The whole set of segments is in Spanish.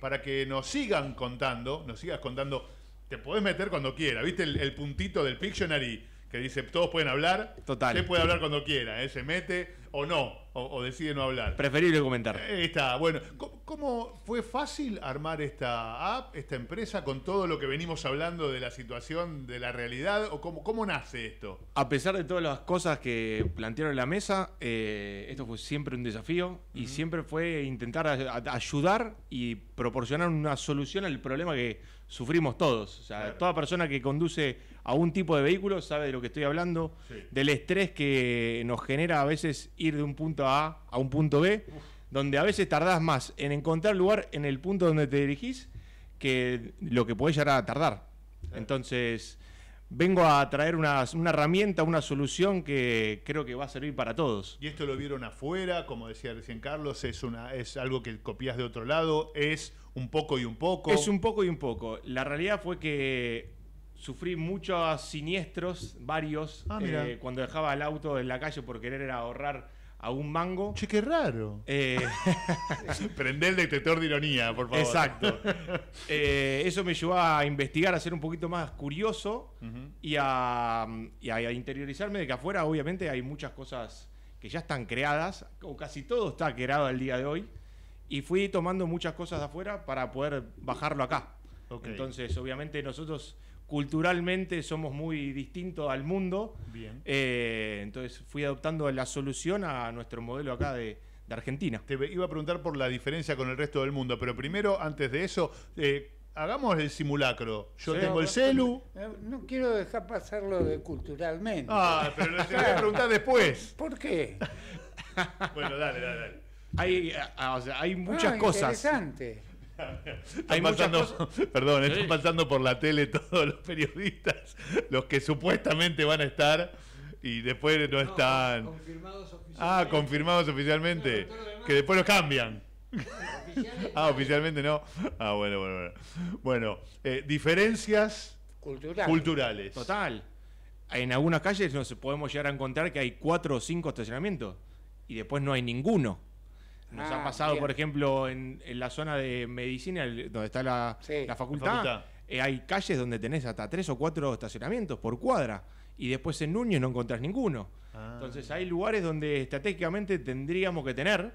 para que nos sigan contando, nos sigas contando. Te podés meter cuando quiera, ¿viste? El, puntito del Pictionary que dice todos pueden hablar. Total. Se puede hablar cuando quiera, ¿eh? se mete o no, o, decide no hablar. Preferible comentar. está, bueno. ¿Cómo, fue fácil armar esta app, esta empresa, con todo lo que venimos hablando de la situación, de la realidad? ¿O cómo, cómo nace esto? A pesar de todas las cosas que plantearon en la mesa, eh, esto fue siempre un desafío y siempre fue intentar ayudar y proporcionar una solución al problema que sufrimos todos. O sea, toda persona que conduce a un tipo de vehículo sabe de lo que estoy hablando, del estrés que nos genera a veces ir de un punto A a un punto B, donde a veces tardás más en encontrar lugar en el punto donde te dirigís que lo que podés llegar a tardar. Entonces, vengo a traer una, herramienta, una solución que creo que va a servir para todos. ¿Y esto lo vieron afuera? Como decía recién Carlos, es, una, es algo que copias de otro lado, es un poco y un poco. Es un poco y un poco. La realidad fue que sufrí muchos siniestros, varios, ah, eh, cuando dejaba el auto en la calle por querer ahorrar a un mango. Che, qué raro. Eh... Prende el detector de ironía, por favor. Exacto. Eh, eso me llevó a investigar, a ser un poquito más curioso y, a, interiorizarme de que afuera obviamente hay muchas cosas que ya están creadas, o casi todo está creado al día de hoy, y fui tomando muchas cosas de afuera para poder bajarlo acá. Entonces, obviamente nosotros culturalmente somos muy distintos al mundo. Eh, entonces fui adoptando la solución a nuestro modelo acá de, Argentina. Te iba a preguntar por la diferencia con el resto del mundo, pero primero, antes de eso, eh, hagamos el simulacro. Yo tengo el eh, celu. No, quiero dejar pasarlo de culturalmente. Ah, pero te voy a preguntar después. ¿Por qué? bueno, dale, dale, dale. Hay, muchas cosas. Ah, cosas. Interesante están pasando, perdón, están pasando por la tele todos los periodistas, los que supuestamente van a estar y después no, están. Confirmados oficialmente. Ah, confirmados oficialmente. que después los cambian. ah, oficialmente no. Ah, bueno, bueno, bueno. Eh, diferencias culturales. Total. En algunas calles nos podemos llegar a encontrar que hay cuatro o cinco estacionamientos y después no hay ninguno. Nos ha ah, pasado, por ejemplo, en, la zona de medicina, donde está la, facultad, eh, hay calles donde tenés hasta tres o cuatro estacionamientos por cuadra. Y después en Núñez no encontrás ninguno. Ah. Entonces hay lugares donde estratégicamente tendríamos que tener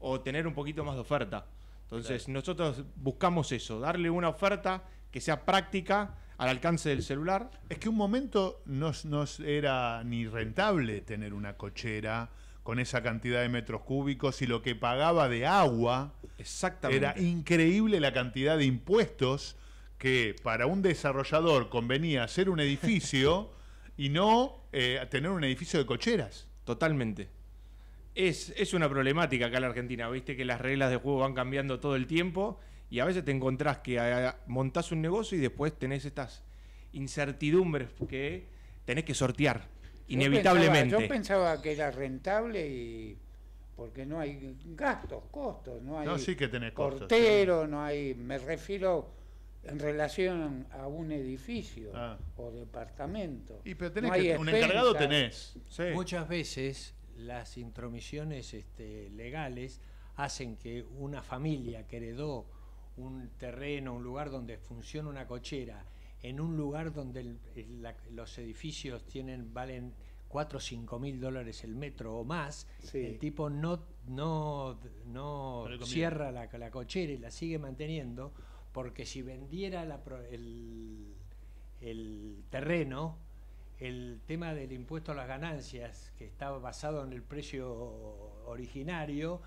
o tener un poquito más de oferta. Entonces nosotros buscamos eso, darle una oferta que sea práctica al alcance del celular. Es que un momento no era ni rentable tener una cochera con esa cantidad de metros cúbicos y lo que pagaba de agua. Exactamente. Era increíble la cantidad de impuestos que para un desarrollador convenía hacer un edificio y no eh, tener un edificio de cocheras. Totalmente. Es, es una problemática acá en la Argentina, viste que las reglas de juego van cambiando todo el tiempo y a veces te encontrás que eh, montás un negocio y después tenés estas incertidumbres que tenés que sortear inevitablemente. Yo pensaba, que era rentable y porque no hay gastos, costos, no hay portero, no hay, me refiero en relación a un edificio ah. o departamento. Y pero tenés un encargado tenés. Muchas veces las intromisiones este, legales hacen que una familia que heredó un terreno, un lugar donde funciona una cochera en un lugar donde los edificios tienen valen 4 o 5 mil dólares el metro o más, el tipo no, no, no cierra la, cochera y la sigue manteniendo, porque si vendiera el, terreno, el tema del impuesto a las ganancias, que estaba basado en el precio originario,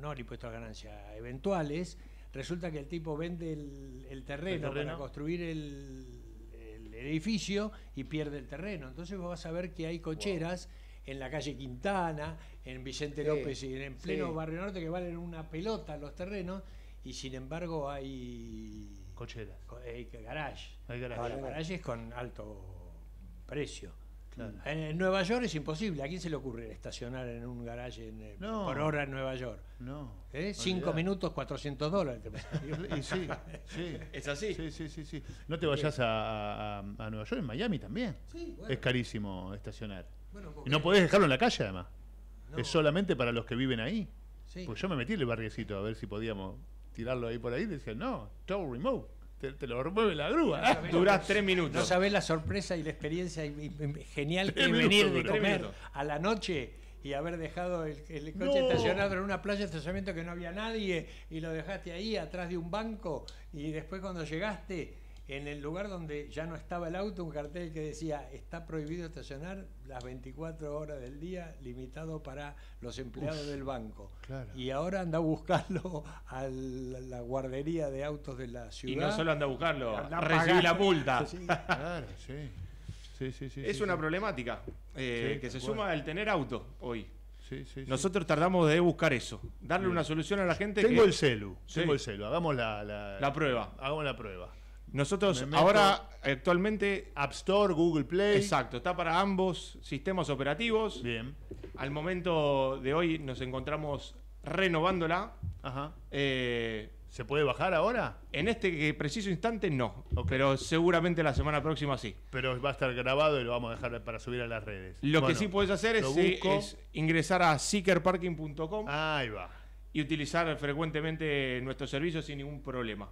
no el impuesto a las ganancias eventuales, Resulta que el tipo vende el, terreno, para construir el, edificio y pierde el terreno. Entonces vos vas a ver que hay cocheras en la calle Quintana, en Vicente López y en pleno Barrio Norte que valen una pelota los terrenos y sin embargo hay... Cocheras. hay garajes con alto precio. En, Nueva York es imposible. ¿A quién se le ocurre estacionar en un garaje eh, por hora en Nueva York? No. ¿Eh? Cinco minutos, 400 dólares. Es así. No te vayas a, Nueva York, en Miami también. Es carísimo estacionar. y no podés dejarlo en la calle, además. Es solamente para los que viven ahí. Pues yo me metí en el barriecito a ver si podíamos tirarlo ahí por ahí. Decían, no, todo remote te, lo remueve la grúa. ¿eh? Durás tres minutos. No sabés la sorpresa y la experiencia genial que venir de comer a la noche y haber dejado el, coche estacionado en una playa de estacionamiento que no había nadie y lo dejaste ahí atrás de un banco y después cuando llegaste en el lugar donde ya no estaba el auto, un cartel que decía, está prohibido estacionar las 24 horas del día, limitado para los empleados del banco. Y ahora anda a buscarlo a la guardería de autos de la ciudad. Y no solo anda a buscarlo, recibe la multa. es una problemática que se suma al tener auto hoy. Nosotros tardamos de buscar eso, darle una solución a la gente. Tengo el celu, tengo el celu, hagamos prueba. Hagamos la prueba. Nosotros ahora actualmente App Store, Google Play. Exacto, está para ambos sistemas operativos. Bien. Al momento de hoy nos encontramos renovándola. Ajá. Eh, ¿Se puede bajar ahora? En este preciso instante no, pero seguramente la semana próxima sí. Pero va a estar grabado y lo vamos a dejar para subir a las redes. Lo que sí puedes hacer es, ingresar a seekerparking.com. Ahí va. Y utilizar frecuentemente nuestros servicios sin ningún problema.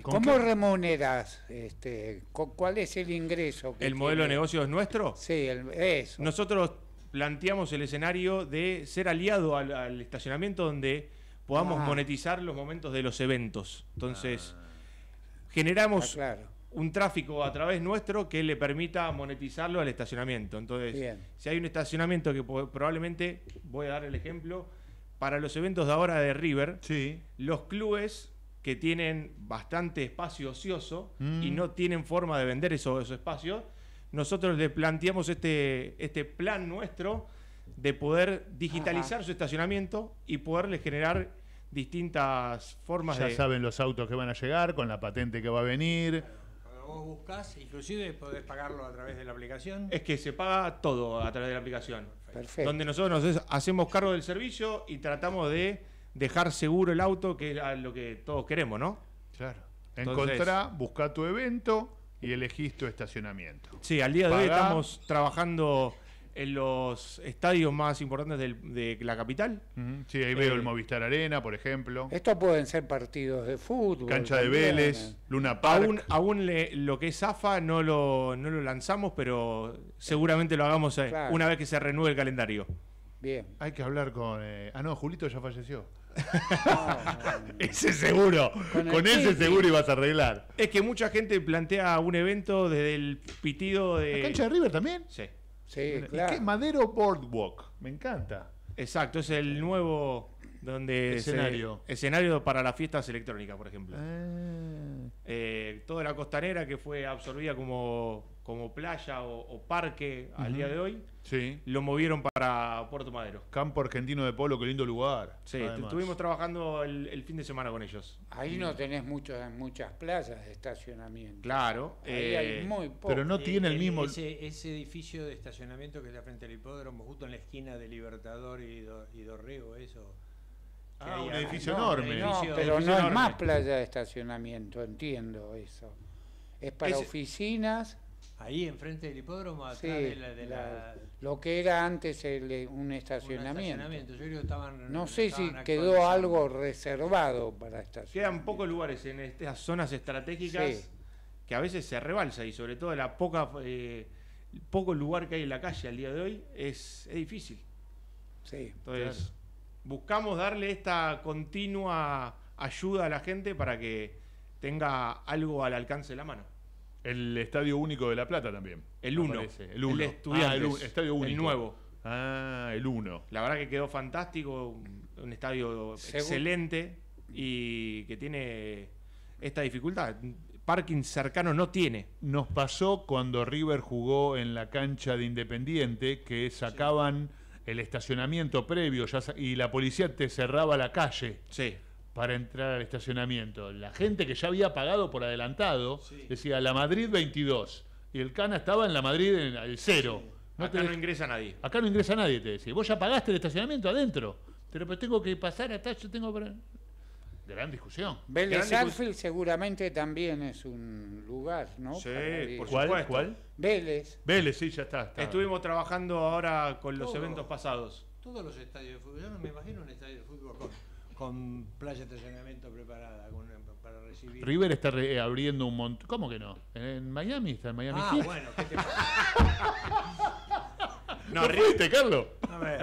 ¿Cómo remuneras? Este, ¿Cuál es el ingreso? ¿El modelo de negocio es nuestro? Sí, eso. Nosotros planteamos el escenario de ser aliado al, estacionamiento donde podamos ah. monetizar los momentos de los eventos. Entonces, ah. generamos un tráfico a través nuestro que le permita monetizarlo al estacionamiento. Entonces, si hay un estacionamiento que probablemente, voy a dar el ejemplo, para los eventos de ahora de River, los clubes que tienen bastante espacio ocioso y mm. no tienen forma de vender esos, espacios, nosotros les planteamos este, este plan nuestro de poder digitalizar su estacionamiento y poderle generar distintas formas de... Ya saben los autos que van a llegar, con la patente que va a venir. Cuando vos buscas, inclusive podés pagarlo a través de la aplicación. Es que se paga todo a través de la aplicación. Perfecto. Donde nosotros nos hacemos cargo del servicio y tratamos de dejar seguro el auto, que es lo que todos queremos, ¿no? Claro. Encontrá, tu evento y elegís tu estacionamiento. Sí, al día de hoy estamos trabajando en los estadios más importantes de la capital. Sí, ahí veo eh, el Movistar Arena, por ejemplo. Estos pueden ser partidos de fútbol. Cancha de Vélez, Luna Park. Aún, lo que es AFA no lo, no lo lanzamos, pero seguramente lo hagamos eh, una vez que se renueve el calendario. Bien. Hay que hablar con... Eh, ah, no, Julito ya falleció. ese seguro, con, ese seguro ibas a arreglar. Es que mucha gente plantea un evento desde el pitido de. ¿La cancha de River también? Sí. Sí, Es Madero Boardwalk, me encanta. Exacto, es el nuevo donde escenario escenario para las fiestas electrónicas, por ejemplo. Ah. Eh, toda la costanera que fue absorbida como como playa o, parque al día de hoy, sí. lo movieron para Puerto Madero. Campo Argentino de Polo, qué lindo lugar. estuvimos trabajando el, fin de semana con ellos. Ahí no tenés muchas muchas playas de estacionamiento. Claro. hay eh, muy poco. Pero no tiene el, eh, mismo... Ese, edificio de estacionamiento que está frente al hipódromo, justo en la esquina de Libertador y, Dorrego, eso... Ah, un edificio enorme. No, pero no es más playa de estacionamiento, entiendo eso. Es para oficinas Ahí enfrente del hipódromo, de, la, Lo que era antes el, eh, un, estacionamiento. no sé si quedó algo reservado para estacionar. Quedan pocos lugares en estas zonas estratégicas que a veces se rebalsa y sobre todo la poca... Eh, el poco lugar que hay en la calle al día de hoy es, difícil. Sí, Entonces, buscamos darle esta continua ayuda a la gente para que tenga algo al alcance de la mano. El Estadio Único de La Plata también. El 1. El El, ah, Estadio Único. El nuevo. Ah, el 1. La verdad que quedó fantástico, un, estadio excelente y que tiene esta dificultad. Parking cercano no tiene. Nos pasó cuando River jugó en la cancha de Independiente que sacaban el estacionamiento previo ya, y la policía te cerraba la calle. Sí para entrar al estacionamiento. La gente que ya había pagado por adelantado decía la Madrid 22 y el Cana estaba en la Madrid en el cero. acá no ingresa nadie. Acá no ingresa nadie, te decía. Vos ya pagaste el estacionamiento adentro, pero pues tengo que pasar hasta yo tengo para... Gran discusión. Vélez Arfield seguramente también es un lugar, ¿no? Sí, por supuesto. ¿Cuál? Vélez. Vélez, sí, ya está, Estuvimos trabajando ahora con los eventos pasados. Todos los estadios de fútbol. Yo no me imagino un estadio de fútbol con con playa de estacionamiento preparada para recibir. River está eh, abriendo un montón. ¿Cómo que no? En Miami está en Miami. Ah, bueno, no, Carlos?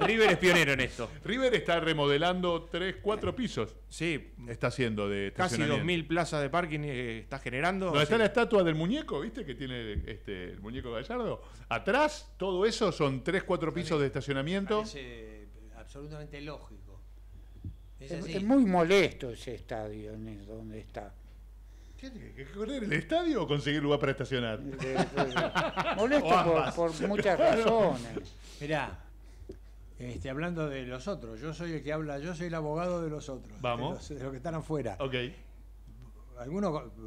River es pionero en esto. River está remodelando 3, 4 pisos. Sí. Está haciendo de Casi 2.000 plazas de parking eh, está generando. No, está la estatua del muñeco, ¿viste? Que tiene este, el muñeco gallardo. Atrás, todo eso son 3, 4 pisos de estacionamiento. Parece absolutamente lógico. Es, muy molesto ese estadio en donde está. correr el estadio o conseguir lugar para estacionar? molesto por, muchas razones. Mirá, este, hablando de los otros, yo soy el que habla, yo soy el abogado de los otros. Vamos. De los, que están afuera. Ok.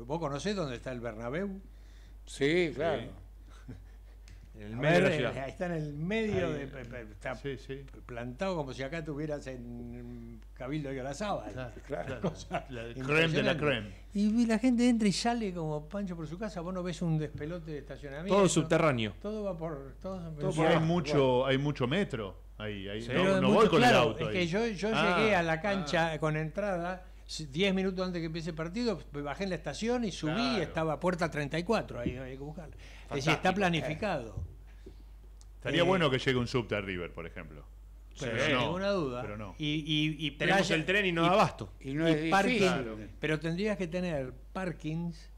¿Vos conocés dónde está el Bernabéu? Sí, claro. En eh, Está en el medio, de, está plantado como si acá tuvieras en Cabildo de Orazaba. Claro, la creme de la creme. Y la gente entra y sale como pancho por su casa, vos no ves un despelote de estacionamiento. Todo subterráneo. Todo va por... Todo, hay, mucho, hay mucho metro. Ahí, no, voy con el auto. Es que yo, yo llegué ah, a la cancha ah. con entrada 10 minutos antes que empiece el partido, bajé en la estación y subí, estaba puerta 34, ahí hay que buscar Es está planificado. Estaría eh, bueno que llegue un subte a River, por ejemplo. Pero no, duda. y, y, Tenemos el tren y no abasto. Y, no Pero tendrías que tener parkings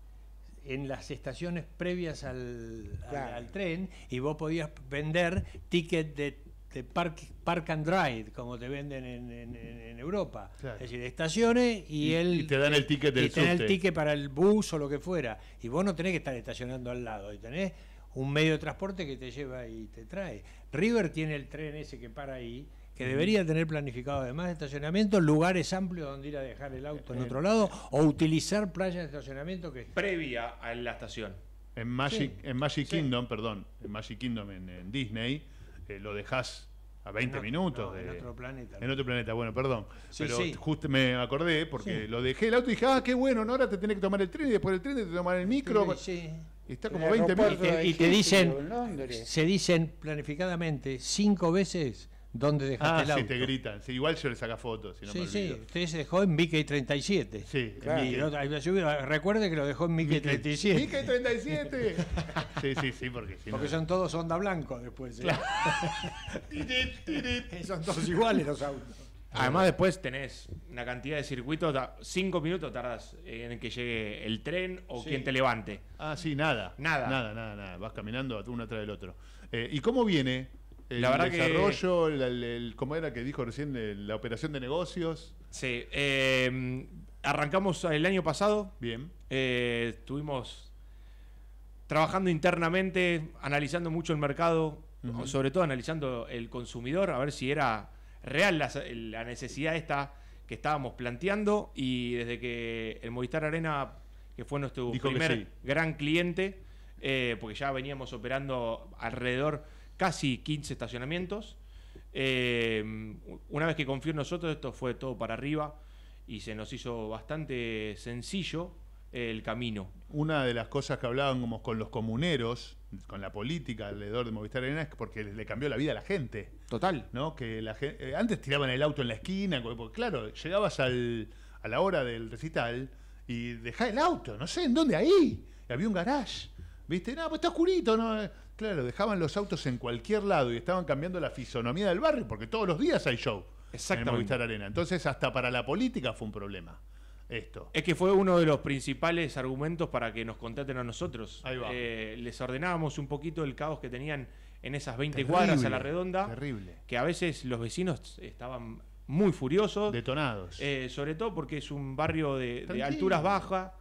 en las estaciones previas al, al, tren y vos podías vender ticket de park, and ride, como te venden en, en, Europa. Es decir, estaciones y, él... Y te dan el ticket del Y te dan el ticket para el bus o lo que fuera. Y vos no tenés que estar estacionando al lado, y tenés un medio de transporte que te lleva y te trae. River tiene el tren ese que para ahí, que debería tener planificado además de estacionamiento, lugares amplios donde ir a dejar el auto en eh, otro eh, lado o utilizar playas de estacionamiento que... Previa a la estación. En Magic, en Magic Kingdom, perdón, en Magic Kingdom en Disney, eh, lo dejas a 20 minutos. en otro planeta. En otro planeta, bueno, perdón. pero justo me acordé porque lo dejé el auto y dije, ah, qué bueno, ¿no? ahora te tenés que tomar el tren y después el tren te tomar el micro. y Está como 20 minutos. y te dicen, se dicen planificadamente cinco veces dónde dejaste ah, el auto. te gritan. igual yo le saca fotos. sí, sí, usted se dejó en Mickey 37. Sí, claro. recuerde que lo dejó en Mickey, 37. Mickey 37. sí, sí, sí, porque Porque son todos onda blanco después. ¿eh? son todos iguales los autos. Además después tenés una cantidad de circuitos, cinco minutos tardas en que llegue el tren o quien te levante. Ah, sí, nada. Nada. Nada, nada, nada. Vas caminando uno atrás del otro. Eh, ¿Y cómo viene el la verdad desarrollo, que... el, ¿cómo era que dijo recién? La operación de negocios. Sí, em, arrancamos el año pasado. Bien. Eh, estuvimos trabajando internamente, analizando mucho el mercado, sobre todo analizando el consumidor, a ver si era real la, necesidad esta que estábamos planteando. Y desde que el Movistar Arena, que fue nuestro primer gran cliente, eh, porque ya veníamos operando alrededor casi 15 estacionamientos. Eh, una vez que confió en nosotros, esto fue todo para arriba y se nos hizo bastante sencillo eh, el camino. Una de las cosas que hablábamos con los comuneros, con la política alrededor de Movistar Arena, es porque le cambió la vida a la gente. Total. ¿no? Que la eh, antes tiraban el auto en la esquina, porque claro, llegabas al, a la hora del recital y dejá el auto, no sé, ¿en dónde ahí? había un garage. ¿Viste? No, pues está oscurito, ¿no? Eh, claro, dejaban los autos en cualquier lado y estaban cambiando la fisonomía del barrio, porque todos los días hay show Exactamente. en Arena. Entonces, hasta para la política fue un problema esto. Es que fue uno de los principales argumentos para que nos contraten a nosotros. Eh, les ordenábamos un poquito el caos que tenían en esas 20 cuadras a la redonda. Que a veces los vecinos estaban muy furiosos. Detonados. Eh, sobre todo porque es un barrio de, de alturas bajas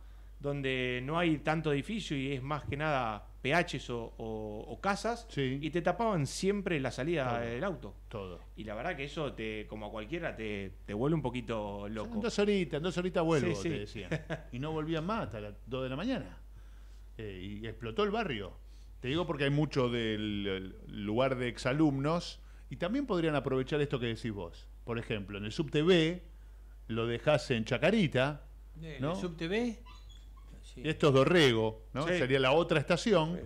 donde no hay tanto edificio y es más que nada PHs o, casas y te tapaban siempre la salida del auto. Todo. Y la verdad que eso, te como a cualquiera, te, vuelve un poquito loco. dos horitas, dos horitas vuelvo, te decían. y no volvían más hasta las 2 de la mañana. Eh, y explotó el barrio. Te digo porque hay mucho del lugar de exalumnos y también podrían aprovechar esto que decís vos. Por ejemplo, en el TV lo dejas en Chacarita. Eh, ¿no? ¿En el TV esto es Dorrego, ¿no? Sería la otra estación.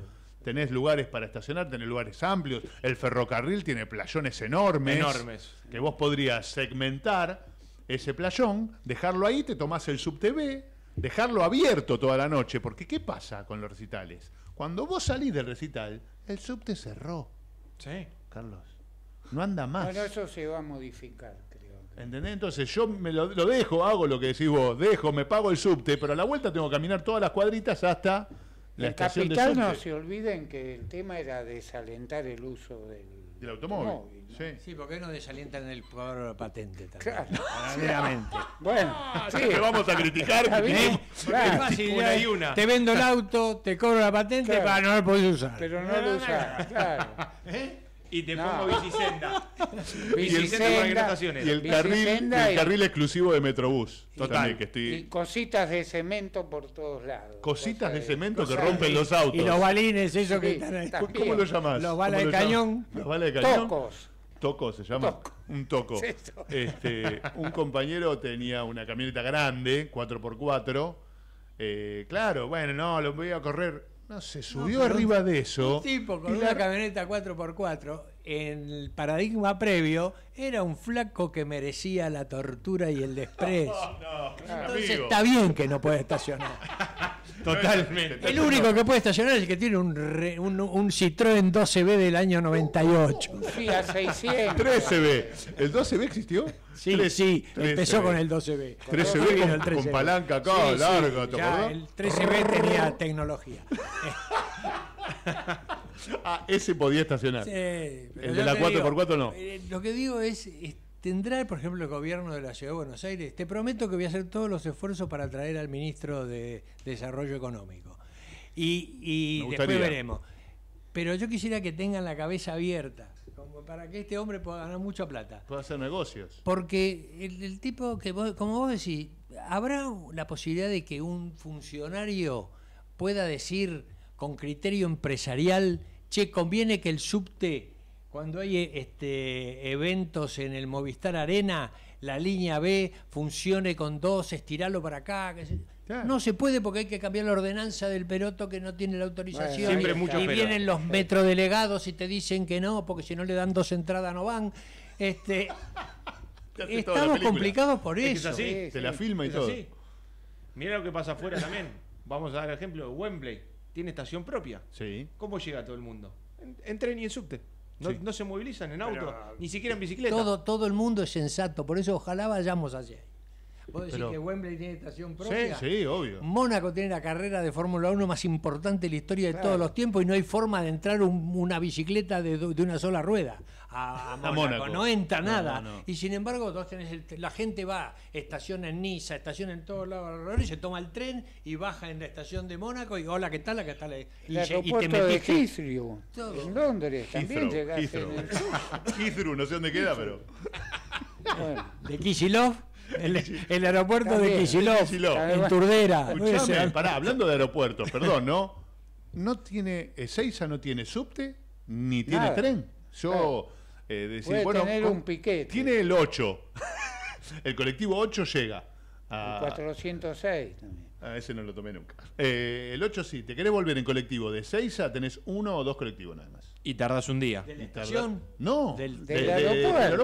Tenés lugares para estacionar, tenés lugares amplios. El ferrocarril tiene playones enormes. Enormes. Que vos podrías segmentar ese playón, dejarlo ahí, te tomás el TV, dejarlo abierto toda la noche. Porque ¿qué pasa con los recitales? Cuando vos salís del recital, el subte cerró. Sí. Carlos. No anda más. Bueno, eso se va a modificar. ¿Entendés? Entonces yo me lo, dejo, hago lo que decís vos, dejo, me pago el subte, pero a la vuelta tengo que caminar todas las cuadritas hasta la estación de subte. no se olviden que el tema era desalentar el uso del, automóvil. sí. porque no desalientan el cobro de la patente también. Claro. bueno, ah, sí. que vamos a criticar. una y una. Te vendo el auto, te cobro la patente para no lo podés usar. Pero no, lo usás, claro. ¿Eh? Y te pongo bicicenda. y el, carril, el carril exclusivo de Metrobús. total. y cositas de cemento por todos lados. Cositas de cemento que rompen los autos. Y los balines, eso que están ¿Cómo lo llamás? Los balas de cañón. Los balas de cañón. Tocos. Toco se llama. Toco. Un toco. Este, un compañero tenía una camioneta grande, 4x4. Eh, claro, bueno, no, lo voy a correr. No, se subió arriba de eso. Un tipo con una camioneta 4x4, en el paradigma previo, era un flaco que merecía la tortura y el desprecio. Entonces está bien que no puede estacionar. Totalmente. El único que puede estacionar es el que tiene un, Citroën 12B del año 98. Sí, a 600. 13B. ¿El 12B existió? Sí, sí. empezó con el 12B. 13B con, palanca acá, largo. larga, sí, ¿te El 13B tenía tecnología. ah, ese podía estacionar. el de la 4x4 no. Eh, lo que digo es ¿Tendrá, por ejemplo, el gobierno de la Ciudad de Buenos Aires? Te prometo que voy a hacer todos los esfuerzos para traer al ministro de Desarrollo Económico. Y, después veremos. Pero yo quisiera que tengan la cabeza abierta, para que este hombre pueda ganar mucha plata. Pueda hacer negocios. Porque el, tipo que, como vos decís, ¿habrá la posibilidad de que un funcionario pueda decir con criterio empresarial, che, conviene que el subte cuando hay este, eventos en el Movistar Arena, la línea B funcione con dos, estiralo para acá. No se puede porque hay que cambiar la ordenanza del peloto que no tiene la autorización. y, vienen los metrodelegados y te dicen que no, porque si no le dan dos entradas no van. Este, estamos complicados por eso. Es, así, la filma y todo. Mira lo que pasa afuera también. Vamos a dar el ejemplo. Wembley tiene estación propia. Sí. ¿Cómo llega todo el mundo? en tren y en subte. No, se movilizan en auto, ni siquiera en bicicleta. Todo, todo el mundo es sensato, por eso ojalá vayamos allí. Vos decís que Wembley tiene estación propia. Sí, sí, obvio. Mónaco tiene la carrera de Fórmula 1 más importante de la historia de todos los tiempos y no hay forma de entrar una bicicleta de, una sola rueda a, Mónaco. No entra nada. Y sin embargo, la gente va, estaciona en Niza, estaciona en todos lados, y se toma el tren y baja en la estación de Mónaco y hola, ¿qué tal? qué tal? y, te metiste. De Heathrow, en Londres también Heathrow, llegaste. Heathrow. El... Heathrow, no sé dónde queda, pero. Bueno. De Kishilov. El, aeropuerto de Kishilov, en Turdera. Ah, hablando de aeropuertos, perdón, ¿no? No tiene, Ezeiza eh, no tiene subte, ni tiene tren. Yo eh, decir, bueno, Tiene el 8. el colectivo 8 llega. A, el 406 también. Ah, ese no lo tomé nunca. Eh, el 8 sí, te querés volver en colectivo de 6 tenés uno o dos colectivos nada más. Y tardas un día. ¿De la estación? No. Del, aeropuerto.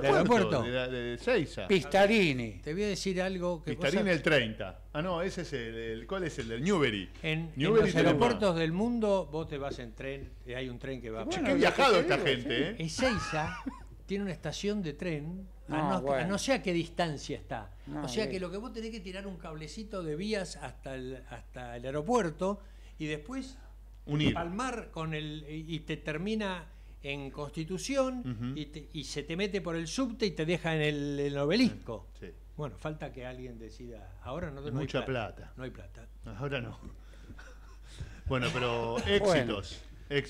del aeropuerto. De, Pistarini. Te voy a decir algo que. Pistarini el 30. Ah, no, ese es el. ¿Cuál es el del Newbery? En, los aeropuertos del mundo, vos te vas en tren. hay un tren que va. Bueno, viajado esta gente, ¿eh? En Seiza tiene una estación de tren. No, a, no, sé a qué distancia está. o sea que lo que vos tenés que tirar un cablecito de vías hasta el, hasta el aeropuerto y después Unir. con el. y te termina en Constitución y, se te mete por el subte y te deja en el, obelisco. Bueno, falta que alguien decida. Ahora no, Mucha plata. No hay plata. Ahora no. bueno, pero éxitos.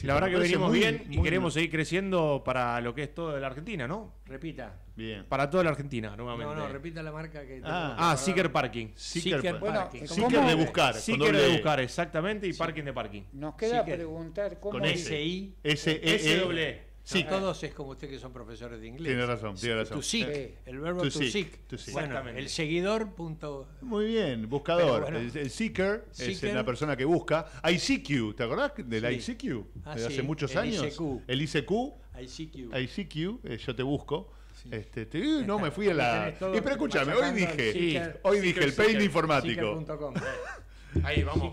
La verdad que venimos bien y queremos seguir creciendo para lo que es toda la Argentina, ¿no? Repita. Bien. Para toda la Argentina, nuevamente. No, no, repita la marca que. Ah, ah Seeker Parking. Seeker, Parking. Seeker de buscar. Seeker de e. buscar, exactamente, y parking de parking. Nos queda preguntar cómo. Con S. I. S. E. e. S. E. Sí. todos es como usted que son profesores de inglés. Tiene razón, tiene razón. Tu seek, el verbo to, seek. Bueno, el seguidor, punto. Muy bien, buscador. el, seeker, es la persona que busca. ICQ, ¿te acordás del sí. ICQ? you? Ah, de hace muchos años. El ICQ. ICQ. ICQ, you. Eh, yo te busco. Este, no, me fui a la. Y, pero escúchame, hoy dije, hoy dije el pain informático. Ahí vamos.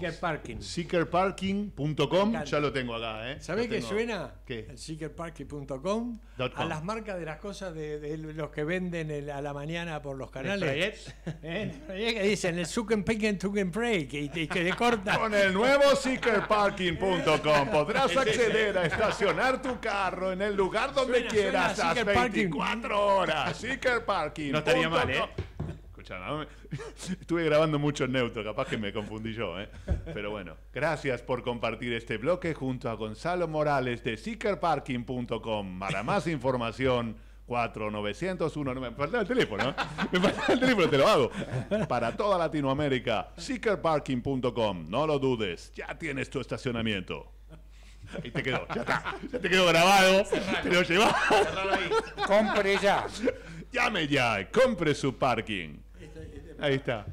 Seekerparking.com, ya lo tengo acá, ¿eh? ¿Sabés qué suena? El seekerparking.com a las marcas de las cosas de, los que venden a la mañana por los canales. ¿Eh? dicen el Suken and Tuken Break y que te corta. Con el nuevo seekerparking.com podrás acceder a estacionar tu carro en el lugar donde quieras a 24 horas. Seeker No estaría mal, ¿eh? estuve grabando mucho en neutro, capaz que me confundí yo, ¿eh? Pero bueno, gracias por compartir este bloque junto a Gonzalo Morales de seekerparking.com. Para más información, 4901, me faltaba el teléfono, ¿eh? me el teléfono, te lo hago. Para toda Latinoamérica, seekerparking.com, no lo dudes, ya tienes tu estacionamiento. Ahí te quedó, ya está, ya te quedó grabado, te lo Compre ya. Llame ya, compre su parking. Ahí está.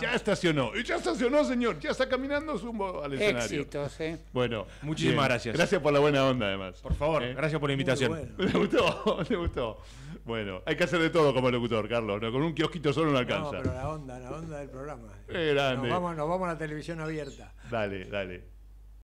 Ya estacionó. ya estacionó, señor. Ya está caminando zumbo al escenario. Éxitos, eh. Bueno, muchísimas gracias. Gracias por la buena onda, además. Por favor, eh. gracias por la invitación. Bueno. gustó? me gustó? Bueno, hay que hacer de todo como locutor, Carlos. ¿no? Con un kiosquito solo no alcanza. No, pero la onda, la onda del programa. grande. vamos, nos vamos a la televisión abierta. Dale, dale.